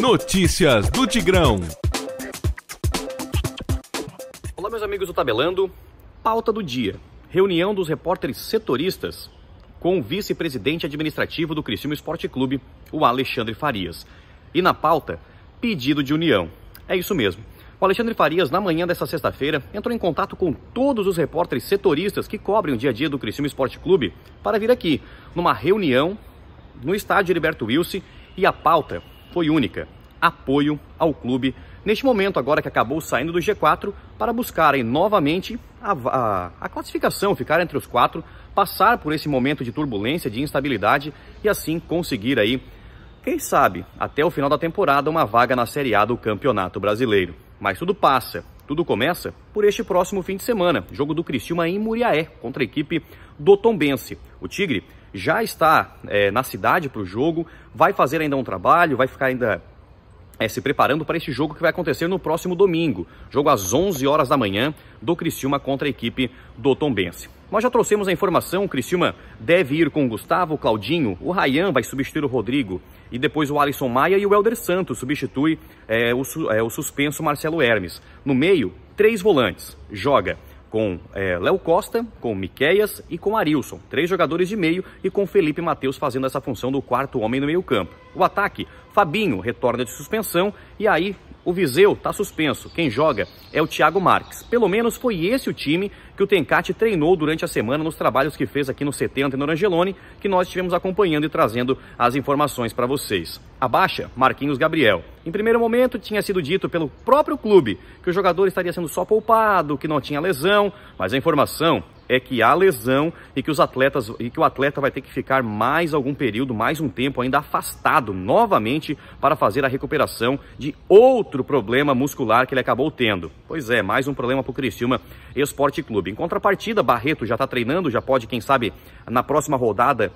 Notícias do Tigrão. Olá, meus amigos do Tabelando. Pauta do dia: reunião dos repórteres setoristas com o vice-presidente administrativo do Criciúma Esporte Clube, o Alexandre Farias. E na pauta, pedido de união. É isso mesmo. O Alexandre Farias, na manhã dessa sexta-feira, entrou em contato com todos os repórteres setoristas que cobrem o dia a dia do Criciúma Esporte Clube para vir aqui, numa reunião no estádio Heriberto Wilson, e a pauta foi única: apoio ao clube neste momento, agora que acabou saindo do G4, para buscarem novamente a, a, a, classificação, ficar entre os quatro, passar por esse momento de turbulência, de instabilidade e assim conseguir aí, quem sabe, até o final da temporada, uma vaga na Série A do Campeonato Brasileiro. Mas tudo passa, tudo começa por este próximo fim de semana, jogo do Criciúma em Muriaé, contra a equipe do Tombense. O Tigre já está é, na cidade para o jogo, vai fazer ainda um trabalho, vai ficar ainda é, se preparando para este jogo que vai acontecer no próximo domingo. Jogo às 11 horas da manhã do Criciúma contra a equipe do Tombense. Nós já trouxemos a informação, o Criciúma deve ir com o Gustavo, o Claudinho, o Rayan vai substituir o Rodrigo e depois o Alisson Maia e o Helder Santos substitui é, o, é, o suspenso Marcelo Hermes. No meio, três volantes. Joga com é, Léo Costa, com Miqueias e com Arilson, três jogadores de meio, e com Felipe Matheus fazendo essa função do quarto homem no meio-campo. O ataque, Fabinho retorna de suspensão e aí o Viseu está suspenso. Quem joga é o Thiago Marques. Pelo menos foi esse o time que o Tencate treinou durante a semana nos trabalhos que fez aqui no 70 e no Angelone, que nós estivemos acompanhando e trazendo as informações para vocês. A baixa, Marquinhos Gabriel. Em primeiro momento, tinha sido dito pelo próprio clube que o jogador estaria sendo só poupado, que não tinha lesão, mas a informação é que há lesão e que os atletas e que o atleta vai ter que ficar mais algum período, mais um tempo ainda afastado novamente para fazer a recuperação de outro problema muscular que ele acabou tendo. Pois é, mais um problema para o Criciúma Esporte Clube. Em contrapartida, Barreto já está treinando, já pode, quem sabe, na próxima rodada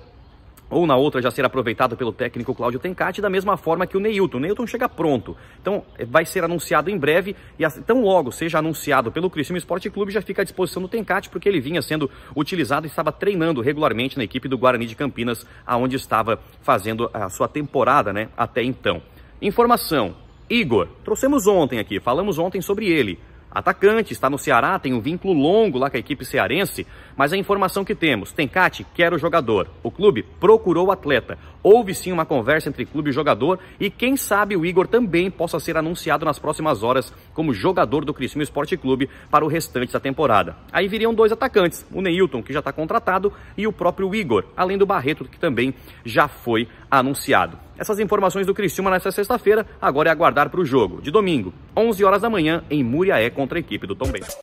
ou na outra já ser aproveitado pelo técnico Cláudio Tencati, da mesma forma que o Neilton. O Neilton chega pronto, então vai ser anunciado em breve e assim, tão logo seja anunciado pelo Criciúma Esporte Clube, já fica à disposição do Tencati, porque ele vinha sendo utilizado e estava treinando regularmente na equipe do Guarani de Campinas, aonde estava fazendo a sua temporada né, até então. Informação, Igor, trouxemos ontem aqui, falamos ontem sobre ele, atacante, está no Ceará, tem um vínculo longo lá com a equipe cearense, mas a informação que temos, Tencati quer o jogador, o clube procurou o atleta, Houve sim uma conversa entre clube e jogador e quem sabe o Igor também possa ser anunciado nas próximas horas como jogador do Criciúma Esporte Clube para o restante da temporada. Aí viriam dois atacantes, o Neilton, que já está contratado, e o próprio Igor, além do Barreto, que também já foi anunciado. Essas informações do Criciúma nesta sexta-feira, agora é aguardar para o jogo, de domingo, 11 horas da manhã, em Muriaé contra a equipe do Tombense.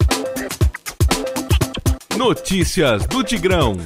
Notícias do Tigrão.